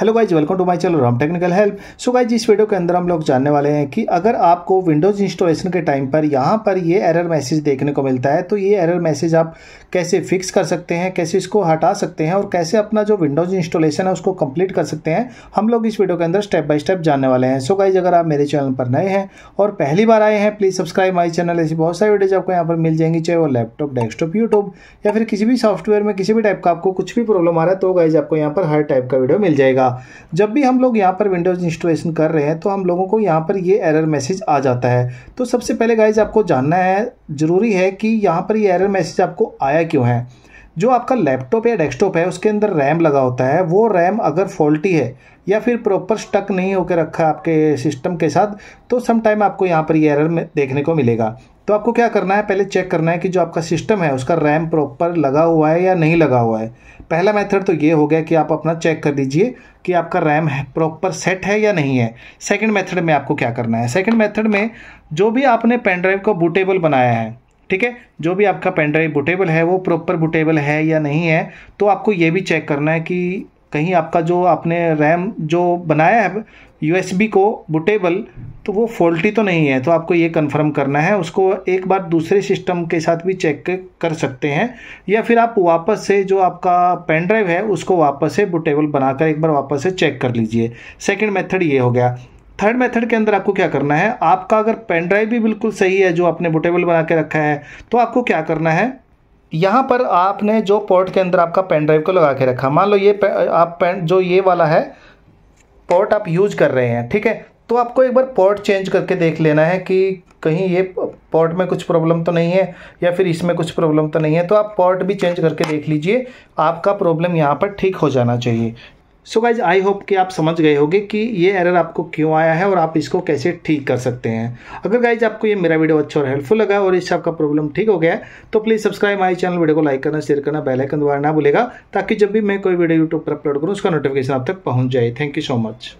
hello guys welcome to my channel Ram technical help so guys इस video के अंदर हम लोग जानने वाले हैं कि अगर आपको विंडोज़ इंस्टॉलेशन के टाइम पर यहाँ पर ये एरर मैसेज देखने को मिलता है तो ये एरर मैसेज आप कैसे फिक्स कर सकते हैं कैसे इसको हटा सकते हैं और कैसे अपना जो विंडोज़ इंस्टॉलेशन है उसको कम्प्लीट कर सकते हैं हम लोग इस वीडियो के अंदर स्टेप बाई स्टेप जानने वाले हैं सो गाइज अगर आप मेरे चैनल पर नए हैं और पहली बार आए हैं प्लीज़ सब्सक्राइब माई चैनल ऐसी बहुत सारी वीडियोज आपको यहाँ पर मिल जाएंगी चाहे वो लैपटॉप डेस्कटॉप यूट्यूब या फिर किसी भी सॉफ्टवेयर में किसी भी टाइप का आपको कुछ भी प्रॉब्लम आ रहा है तो गाइज आपको यहाँ पर हर टाइप का वीडियो मिल जाएगा जब भी हम लोग यहाँ पर विंडोज़ इंस्टॉलेशन कर रहे हैं तो हम लोगों को यहाँ पर ये एरर मैसेज आ जाता है तो सबसे पहले गाइज आपको जानना है ज़रूरी है कि यहाँ पर ये एरर मैसेज आपको आया क्यों है जो आपका लैपटॉप या डेस्कटॉप है उसके अंदर रैम लगा होता है वो रैम अगर फॉल्टी है या फिर प्रॉपर स्टक नहीं होकर रखा है आपके सिस्टम के साथ तो सम टाइम आपको यहाँ पर ये एरर देखने को मिलेगा तो आपको क्या करना है पहले चेक करना है कि जो आपका सिस्टम है उसका रैम प्रॉपर लगा हुआ है या नहीं लगा हुआ है पहला मेथड तो ये हो गया कि आप अपना चेक कर दीजिए कि आपका रैम प्रॉपर सेट है या नहीं है सेकंड मेथड में आपको क्या करना है सेकंड मेथड में जो भी आपने पेन ड्राइव को बूटेबल बनाया है ठीक है जो भी आपका पेन ड्राइव बुटेबल है वो प्रॉपर बुटेबल है या नहीं है तो आपको ये भी चेक करना है कि कहीं आपका जो आपने रैम जो बनाया है यू को बुटेबल तो वो फॉल्टी तो नहीं है तो आपको ये कंफर्म करना है उसको एक बार दूसरे सिस्टम के साथ भी चेक कर सकते हैं या फिर आप वापस से जो आपका पेन ड्राइव है उसको वापस से बुटेबल बनाकर एक बार वापस से चेक कर लीजिए सेकेंड मेथड ये हो गया थर्ड मेथड के अंदर आपको क्या करना है आपका अगर पेन ड्राइव भी बिल्कुल सही है जो आपने बुटेबल बना के रखा है तो आपको क्या करना है यहाँ पर आपने जो पोर्ट के अंदर आपका पेन ड्राइव को लगा के रखा मान लो ये पे, आप पेन जो ये वाला है पोर्ट आप यूज कर रहे हैं ठीक है तो आपको एक बार पोर्ट चेंज करके देख लेना है कि कहीं ये पोर्ट में कुछ प्रॉब्लम तो नहीं है या फिर इसमें कुछ प्रॉब्लम तो नहीं है तो आप पोर्ट भी चेंज करके देख लीजिए आपका प्रॉब्लम यहाँ पर ठीक हो जाना चाहिए सो गाइज आई होप कि आप समझ गए होगे कि ये एरर आपको क्यों आया है और आप इसको कैसे ठीक कर सकते हैं अगर गाइज आपको ये मेरा वीडियो अच्छा और हेल्पफुल लगा और इससे आपका प्रॉब्लम ठीक हो गया है तो please subscribe my channel video को लाइक करना शेयर करना बेल आइकन दोबारा ना भूलेगा ताकि जब भी मैं कोई वीडियो यूट्यूब पर अपलोड करूँ उसका नोटिफिकेशन आप तक पहुँच जाए थैंक यू सो मच